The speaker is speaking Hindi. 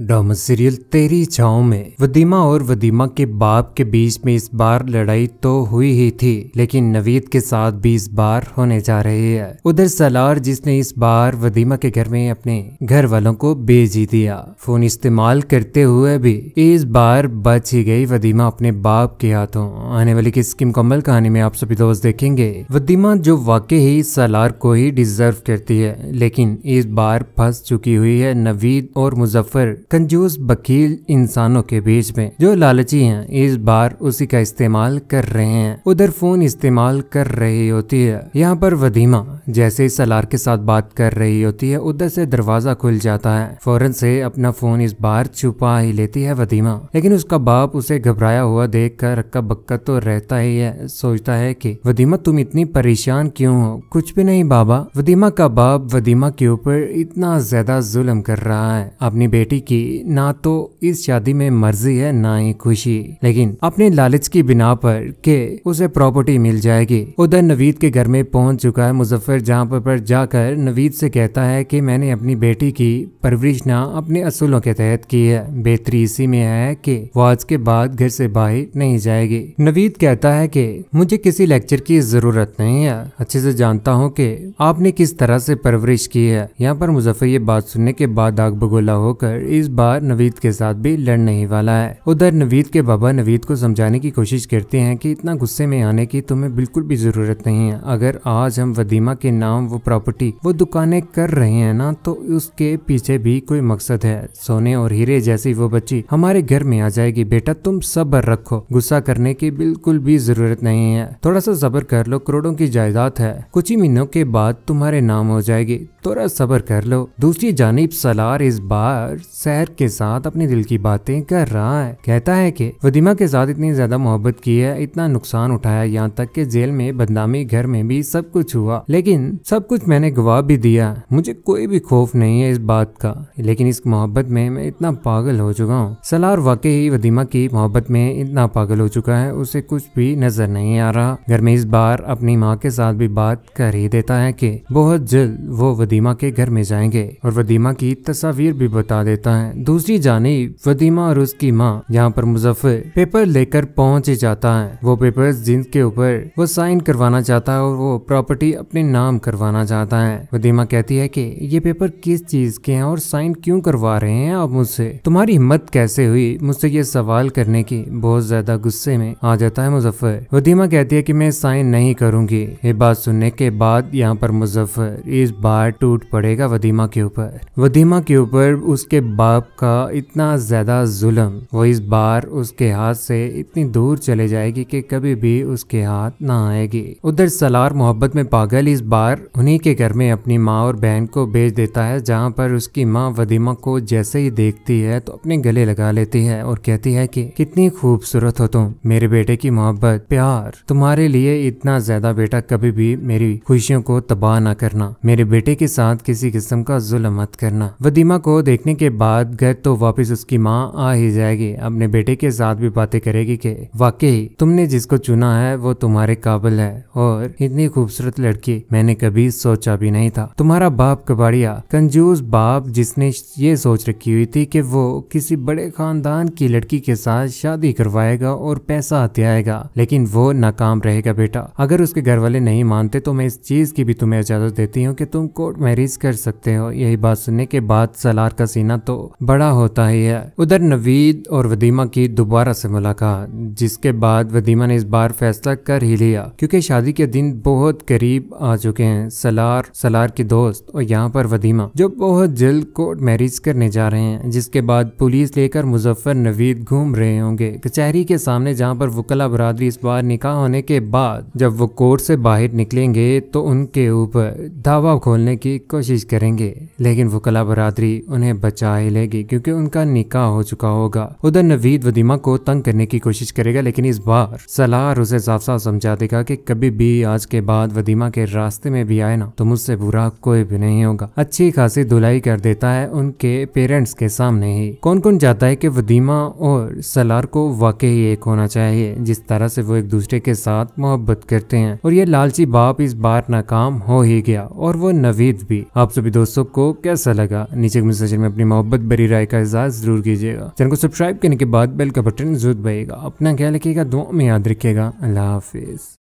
ड्रामा सीरियल तेरी छाओ में वदीमा और वदीमा के बाप के बीच में इस बार लड़ाई तो हुई ही थी लेकिन नवीद के साथ भी इस बार होने जा रही है उधर सलार जिसने इस बार वदीमा के घर में अपने घर वालों को भेज ही दिया फोन इस्तेमाल करते हुए भी इस बार बच ही गई वदीमा अपने बाप के हाथों आने वाली किस मुकम्मल कहानी में आप सभी दोस्त देखेंगे वदीमा जो वाकई ही सलार को ही डिजर्व करती है लेकिन इस बार फंस चुकी हुई है नवीद और मुजफ्फर कंजूस बकील इंसानों के बीच में जो लालची हैं इस बार उसी का इस्तेमाल कर रहे हैं उधर फोन इस्तेमाल कर रही होती है यहाँ पर वधीमा जैसे सलार के साथ बात कर रही होती है उधर से दरवाजा खुल जाता है फौरन से अपना फोन इस बार छुपा ही लेती है वधीमा लेकिन उसका बाप उसे घबराया हुआ देख कर रक्का बक्का तो रहता ही है सोचता है की वधीमा तुम इतनी परेशान क्यूँ हो कुछ भी नहीं बाबा वधीमा का बाप वदीमा के ऊपर इतना ज्यादा जुल्म कर रहा है अपनी बेटी की मिली ना तो इस शादी में मर्जी है ना ही खुशी लेकिन अपने लालच की बिना पर के उसे प्रॉपर्टी मिल जाएगी उधर नवीद के घर में पहुंच चुका है मुजफ्फर जहाँ पर जाकर नवीद से कहता है कि मैंने अपनी बेटी की परवरिश ना अपने असूलों के तहत की है बेहतरी इसी में है कि वो आज के बाद घर से बाहर नहीं जाएगी नवीद कहता है कि मुझे किसी लेक्चर की जरूरत नहीं है अच्छे से जानता हूँ कि आपने किस तरह से परवरिश की है यहाँ पर मुजफ्फर ये बात सुनने के बाद आग बगोला होकर इस बार नवीद के साथ भी लड़ नहीं वाला है उधर नवीद के बाबा नवीद को समझाने की कोशिश करते हैं कि इतना गुस्से में आने की तुम्हें बिल्कुल भी जरूरत नहीं है अगर आज हम वदीमा के नाम वो प्रॉपर्टी वो दुकानें कर रहे हैं ना तो उसके पीछे भी कोई मकसद है सोने और हीरे जैसी वो बच्ची हमारे घर में आ जाएगी बेटा तुम सब्र रखो गुस्सा करने की बिल्कुल भी जरूरत नहीं है थोड़ा सा सब्र कर लो करोड़ों की जायदाद है कुछ ही महीनों के बाद तुम्हारे नाम हो जाएगी थोड़ा सबर कर लो दूसरी जानब सलार इस बार सैर के साथ अपने दिल की बातें कर रहा है कहता है कि वदीमा के साथ इतनी ज्यादा मोहब्बत की है इतना नुकसान उठाया यहाँ तक कि जेल में बदनामी घर में भी सब कुछ हुआ लेकिन सब कुछ मैंने गवाह भी दिया मुझे कोई भी खौफ नहीं है इस बात का लेकिन इस मोहब्बत में मैं इतना पागल हो चुका हूँ सलार वाकई ही वदीमा की मोहब्बत में इतना पागल हो चुका है उसे कुछ भी नजर नहीं आ रहा घर में इस बार अपनी माँ के साथ भी बात कर ही देता है की बहुत जल्द वो वदीमा के घर में जाएंगे और वदीमा की तस्वीर भी बता देता है दूसरी जानेब वदीमा और उसकी माँ यहाँ पर मुजफ्फर पेपर लेकर पहुँच जाता है वो पेपर जिनके के ऊपर वो साइन करवाना चाहता है और वो प्रॉपर्टी अपने नाम करवाना चाहता है वदीमा कहती है की ये पेपर किस चीज के है और साइन क्यूँ करवा रहे हैं आप मुझसे तुम्हारी हिम्मत कैसे हुई मुझसे ये सवाल करने की बहुत ज्यादा गुस्से में आ जाता है मुजफ्फर वदीमा कहती है की मैं साइन नहीं करूँगी ये बात सुनने के बाद यहाँ पर मुजफ्फर इस बार टूट पड़ेगा वदीमा के ऊपर वदीमा के ऊपर उसके बाप का इतना ज्यादा जुल्म वो इस बार उसके हाथ से इतनी दूर चले जाएगी कि कभी भी उसके हाथ ना आएगी उधर सलार मोहब्बत में पागल इस बार उन्हीं के घर में अपनी माँ और बहन को भेज देता है जहाँ पर उसकी माँ वदीमा को जैसे ही देखती है तो अपने गले लगा लेती है और कहती है कि कितनी खूबसूरत हो तुम मेरे बेटे की मोहब्बत प्यार तुम्हारे लिए इतना ज्यादा बेटा कभी भी मेरी खुशियों को तबाह ना करना मेरे बेटे की साथ किसी किस्म का जुल्म मत करना वदीमा को देखने के बाद गए तो वापस उसकी माँ आ ही जाएगी अपने बेटे के साथ भी बातें करेगी कि वाकई तुमने जिसको चुना है वो तुम्हारे काबिल है और इतनी खूबसूरत लड़की मैंने कभी सोचा भी नहीं था तुम्हारा बाप कबाड़िया कंजूस बाप जिसने ये सोच रखी हुई थी कि वो किसी बड़े खानदान की लड़की के साथ शादी करवाएगा और पैसा हत्याएगा लेकिन वो नाकाम रहेगा बेटा अगर उसके घर वाले नहीं मानते तो मैं इस चीज की भी तुम्हें इजाजत देती हूँ कि तुम कोर्ट मैरिज कर सकते हो यही बात सुनने के बाद सलार का सीना तो बड़ा होता ही है उधर नवीद और वदीमा की दोबारा से मुलाकात जिसके बाद वदीमा ने इस बार फैसला कर ही लिया क्योंकि शादी के दिन बहुत करीब आ चुके हैं सलार सलार की दोस्त और यहाँ पर वदीमा जो बहुत जल्द कोर्ट मैरिज करने जा रहे हैं जिसके बाद पुलिस लेकर मुजफ्फर नवीद घूम रहे होंगे कचहरी के सामने जहाँ पर वकला बरादरी इस बार निकाह होने के बाद जब वो कोर्ट से बाहर निकलेंगे तो उनके ऊपर दावा खोलने की की कोशिश करेंगे लेकिन वो कला बरादरी उन्हें बचा ही लेगी क्योंकि उनका निकाह हो चुका होगा उधर नवीद वदीमा को तंग करने की कोशिश करेगा लेकिन इस बार सलार उसे साफ साफ समझा देगा कि कभी भी आज के बाद वदीमा के रास्ते में भी आए ना तो मुझसे बुरा कोई भी नहीं होगा अच्छी खासी धुलाई कर देता है उनके पेरेंट्स के सामने ही कौन कौन जाता है की वदीमा और सलार को वाकई एक होना चाहिए जिस तरह से वो एक दूसरे के साथ मोहब्बत करते हैं और ये लालची बाप इस बार नाकाम हो ही गया और वो नवीद उम्मीद भी आप सभी दोस्तों को कैसा लगा नीचे के सेक्शन में अपनी मोहब्बत भरी राय का एजाज जरूर कीजिएगा चैनल को सब्सक्राइब करने के बाद बेल का बटन जरूर बहेगा अपना ख्याल रखिएगा दो में याद रखिएगा अल्लाह हाफिज